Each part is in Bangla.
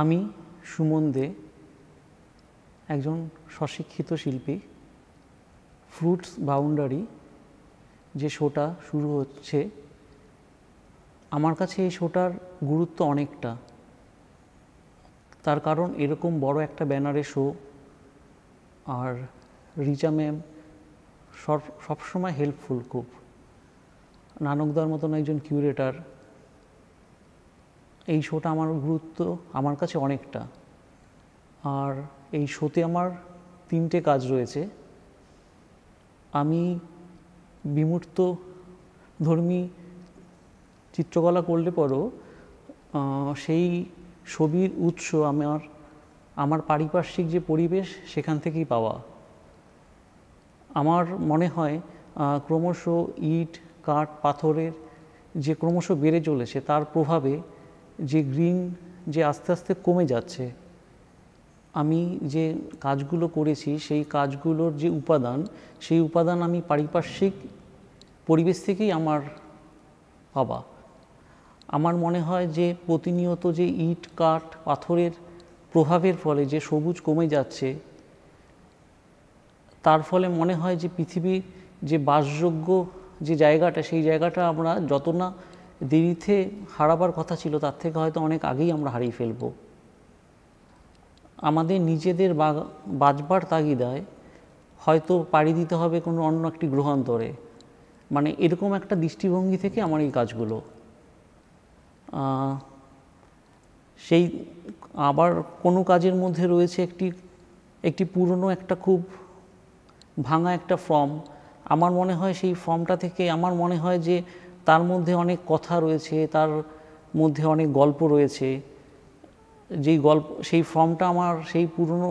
আমি সুমন দে একজন স্বশিক্ষিত শিল্পী ফ্রুটস বাউন্ডারি যে শোটা শুরু হচ্ছে আমার কাছে এই শোটার গুরুত্ব অনেকটা তার কারণ এরকম বড় একটা ব্যানারে শো আর রিচা ম্যাম সব সবসময় হেল্পফুল খুব নানকদার মতন একজন কিউরেটার এই শোটা আমার গুরুত্ব আমার কাছে অনেকটা আর এই শোতে আমার তিনটে কাজ রয়েছে আমি বিমূর্ত ধর্মী চিত্রকলা করলে পরও সেই ছবির উৎস আমার আমার পারিপার্শ্বিক যে পরিবেশ সেখান থেকেই পাওয়া আমার মনে হয় ক্রমশ ইট কাঠ পাথরের যে ক্রমশ বেড়ে চলেছে তার প্রভাবে যে গ্রিন যে আস্তে আস্তে কমে যাচ্ছে আমি যে কাজগুলো করেছি সেই কাজগুলোর যে উপাদান সেই উপাদান আমি পারিপার্শ্বিক পরিবেশ থেকেই আমার পাবা আমার মনে হয় যে প্রতিনিয়ত যে ইট কাঠ পাথরের প্রভাবের ফলে যে সবুজ কমে যাচ্ছে তার ফলে মনে হয় যে পৃথিবী যে বাসযোগ্য যে জায়গাটা সেই জায়গাটা আমরা যত না দেরিতে হারাবার কথা ছিল তার থেকে হয়তো অনেক আগেই আমরা হারিয়ে ফেলব আমাদের নিজেদের বাজবার তাগিদায় হয়তো পাড়ি দিতে হবে কোনো অন্য একটি গ্রহান্তরে মানে এরকম একটা দৃষ্টিভঙ্গি থেকে আমার এই কাজগুলো সেই আবার কোনো কাজের মধ্যে রয়েছে একটি একটি পুরনো একটা খুব ভাঙা একটা ফর্ম আমার মনে হয় সেই ফর্মটা থেকে আমার মনে হয় যে তার মধ্যে অনেক কথা রয়েছে তার মধ্যে অনেক গল্প রয়েছে যেই গল্প সেই ফর্মটা আমার সেই পুরনো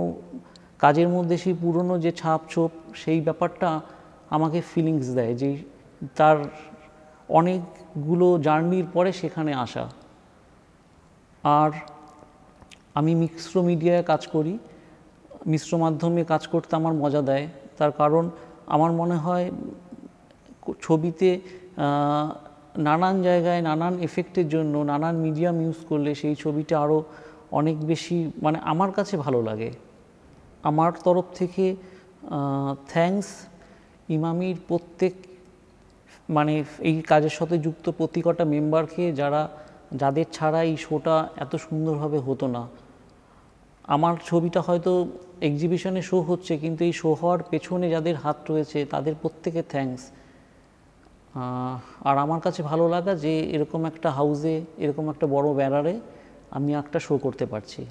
কাজের মধ্যে সেই পুরনো যে ছাপ ছোপ সেই ব্যাপারটা আমাকে ফিলিংস দেয় যে তার অনেকগুলো জার্নির পরে সেখানে আসা আর আমি মিশ্র মিডিয়ায় কাজ করি মিশ্র মাধ্যমে কাজ করতে আমার মজা দেয় তার কারণ আমার মনে হয় ছবিতে নানান জায়গায় নানান এফেক্টের জন্য নানান মিডিয়াম ইউজ করলে সেই ছবিটা আরও অনেক বেশি মানে আমার কাছে ভালো লাগে আমার তরফ থেকে থ্যাংকস ইমামির প্রত্যেক মানে এই কাজের সাথে যুক্ত প্রতিকটা মেম্বারকে যারা যাদের ছাড়া এই শোটা এত সুন্দরভাবে হতো না আমার ছবিটা হয়তো এক্সিবিশনে শো হচ্ছে কিন্তু এই শো হওয়ার পেছনে যাদের হাত রয়েছে তাদের প্রত্যেকে থ্যাংকস আর আমার কাছে ভালো লাগা যে এরকম একটা হাউজে এরকম একটা বড় ব্যানারে আমি একটা শো করতে পারছি